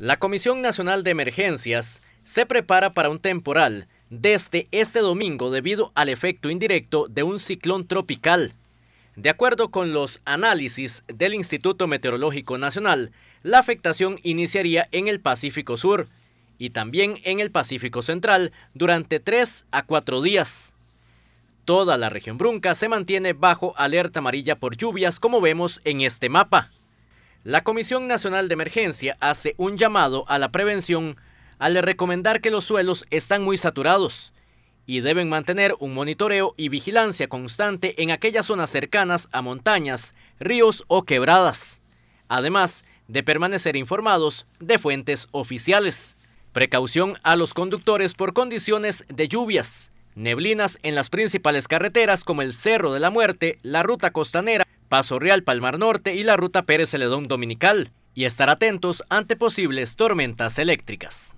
La Comisión Nacional de Emergencias se prepara para un temporal desde este domingo debido al efecto indirecto de un ciclón tropical. De acuerdo con los análisis del Instituto Meteorológico Nacional, la afectación iniciaría en el Pacífico Sur y también en el Pacífico Central durante tres a cuatro días. Toda la región brunca se mantiene bajo alerta amarilla por lluvias como vemos en este mapa. La Comisión Nacional de Emergencia hace un llamado a la prevención al recomendar que los suelos están muy saturados y deben mantener un monitoreo y vigilancia constante en aquellas zonas cercanas a montañas, ríos o quebradas, además de permanecer informados de fuentes oficiales. Precaución a los conductores por condiciones de lluvias, neblinas en las principales carreteras como el Cerro de la Muerte, la Ruta Costanera, Paso Real Palmar Norte y la ruta Pérez Celedón Dominical, y estar atentos ante posibles tormentas eléctricas.